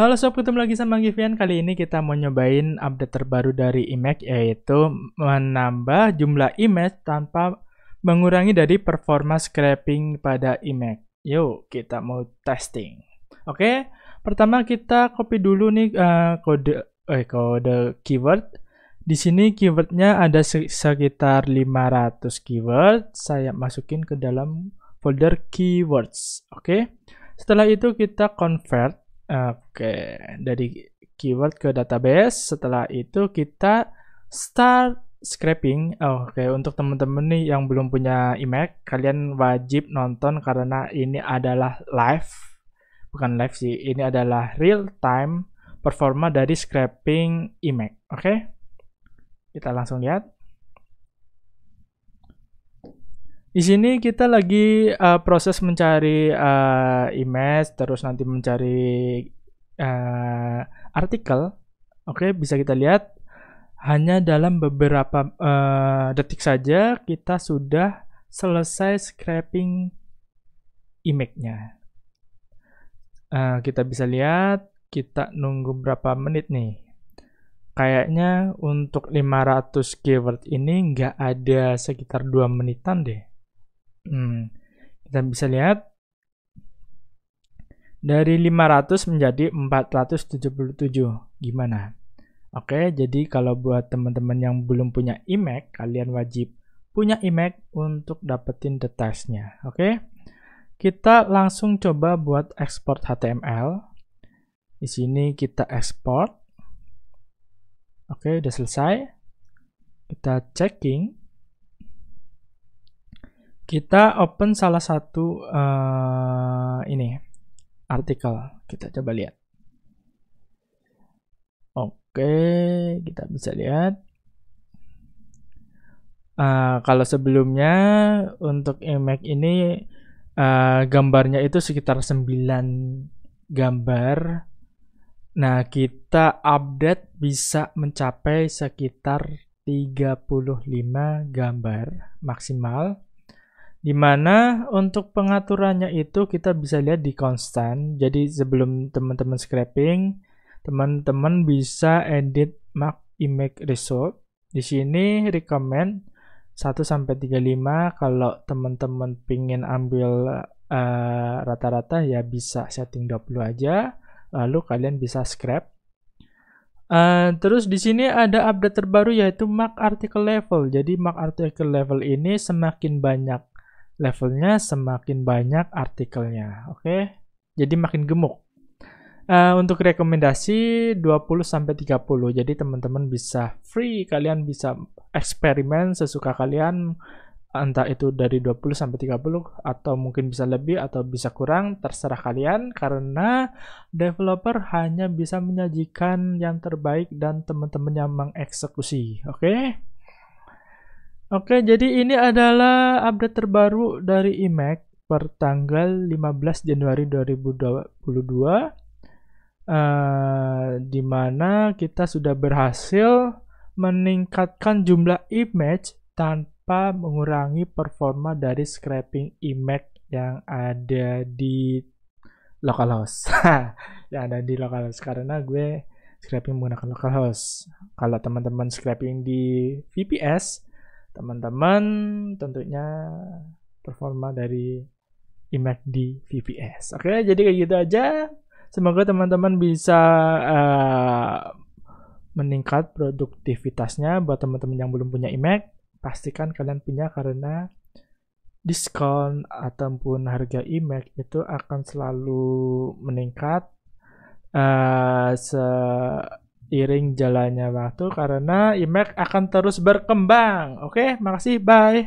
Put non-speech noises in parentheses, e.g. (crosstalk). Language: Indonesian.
Halo sob, ketemu lagi sama Givian. Kali ini kita mau nyobain update terbaru dari image yaitu menambah jumlah image tanpa mengurangi dari performa scraping pada image. Yuk, kita mau testing. Oke, pertama kita copy dulu nih uh, kode eh kode keyword. Di sini keywordnya ada sekitar 500 keyword. Saya masukin ke dalam folder keywords. Oke. Setelah itu kita convert Oke, dari keyword ke database. Setelah itu kita start scraping. Oke, untuk teman-teman nih yang belum punya IMAC, kalian wajib nonton karena ini adalah live. Bukan live sih, ini adalah real time performa dari scraping IMAC. Oke. Kita langsung lihat. Di sini kita lagi uh, proses mencari uh, image, terus nanti mencari uh, artikel. Oke, okay, bisa kita lihat hanya dalam beberapa uh, detik saja kita sudah selesai scraping image-nya. Uh, kita bisa lihat, kita nunggu berapa menit nih. Kayaknya untuk 500 keyword ini nggak ada sekitar 2 menitan deh. Hmm, kita bisa lihat dari 500 menjadi 477. Gimana? Oke, jadi kalau buat teman-teman yang belum punya IMAC, kalian wajib punya IMAC untuk dapetin detailsnya. Oke. Kita langsung coba buat export HTML. Di sini kita export. Oke, udah selesai. Kita checking. Kita open salah satu uh, ini artikel. Kita coba lihat. Oke, kita bisa lihat. Uh, kalau sebelumnya untuk image ini uh, gambarnya itu sekitar 9 gambar. Nah, kita update bisa mencapai sekitar 35 gambar maksimal dimana untuk pengaturannya itu kita bisa lihat di konstan jadi sebelum teman-teman scraping teman-teman bisa edit mark image result di sini recommend 1 sampai 35 kalau teman-teman pingin ambil eh, rata-rata uh, ya bisa setting 20 aja lalu kalian bisa scrap Uh, terus di sini ada update terbaru yaitu mark article level. Jadi mark article level ini semakin banyak levelnya semakin banyak artikelnya. Oke, okay? jadi makin gemuk. Uh, untuk rekomendasi 20-30, jadi teman-teman bisa free, kalian bisa eksperimen sesuka kalian, entah itu dari 20-30 atau mungkin bisa lebih atau bisa kurang, terserah kalian, karena developer hanya bisa menyajikan yang terbaik dan teman-teman yang mengeksekusi, oke? Okay? Oke, jadi ini adalah update terbaru dari IMAX per tanggal 15 Januari 2022 uh, eh, di mana kita sudah berhasil meningkatkan jumlah image tanpa mengurangi performa dari scraping image yang ada di localhost. (laughs) yang ada di localhost karena gue scraping menggunakan localhost. Kalau teman-teman scraping di VPS, teman-teman tentunya performa dari image di VPS. Oke, jadi kayak gitu aja. Semoga teman-teman bisa uh, meningkat produktivitasnya buat teman-teman yang belum punya image Pastikan kalian punya karena diskon ataupun harga imac itu akan selalu meningkat uh, se Iring jalannya waktu karena IMAX akan terus berkembang. Oke, makasih. Bye.